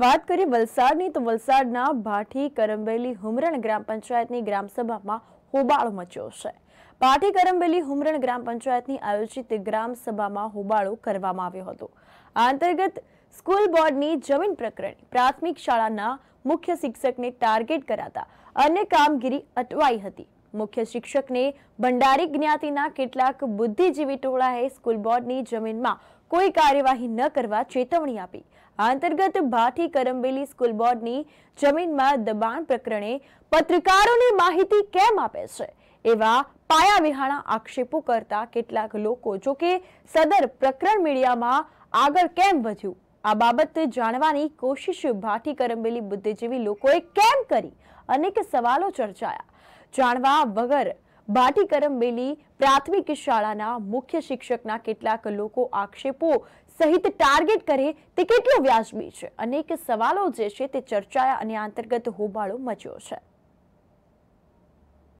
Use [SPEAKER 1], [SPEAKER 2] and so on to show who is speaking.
[SPEAKER 1] વાત કરીએ વલસાડની તો વલસાડના ભાઠી કરંબેલી હુમરણ ગ્રામ પંચાયતની ગ્રામસભામાં હોબાળો મચ્યો છે પાઠી કરમબેલી હુમરણ ગ્રામ પંચાયતની આયોજિત ગ્રામસભામાં હોબાળો કરવામાં આવ્યો હતો આ અંતર્ગત સ્કૂલ બોર્ડની જમીન પ્રકરણે પ્રાથમિક શાળાના મુખ્ય શિક્ષકને ટાર્ગેટ કરાતા અન્ય કામગીરી અટવાઈ હતી મુખ્ય શિક્ષકને ભંડારી જ્ઞાતિના કેટલાક બુદ્ધિજીવી ટોળાએ સ્કૂલ બોર્ડની જમીનમાં કોઈ કાર્યવાહી ન કરવા ચેતવણી આપી આ અંતર્ગત ભાઠી કરંબેલી સ્કૂલ બોર્ડની જમીનમાં દબાણ પ્રકરણે પત્રકારોને માહિતી કેમ આપે છે એવા પાયાવિહાણા આક્ષેપો કરતા કેટલાક લોકો જોકે સદર પ્રકરણ મીડિયામાં આગળ કેમ વધ્યું આ બાબતે જાણવાની કોશિશ ભાઠી કરંબેલી બુદ્ધિજીવી લોકોએ કેમ કરી અનેક સવાલો ચર્ચાયા જાણવા વગર ભાટી કરંબેલી પ્રાથમિક શાળાના મુખ્ય શિક્ષકના કેટલાક લોકો આક્ષેપો સહિત ટાર્ગેટ કરે તે કેટલું વ્યાજબી છે અનેક સવાલો જે છે તે ચર્ચાયા અને અંતર્ગત હોબાળો મચ્યો છે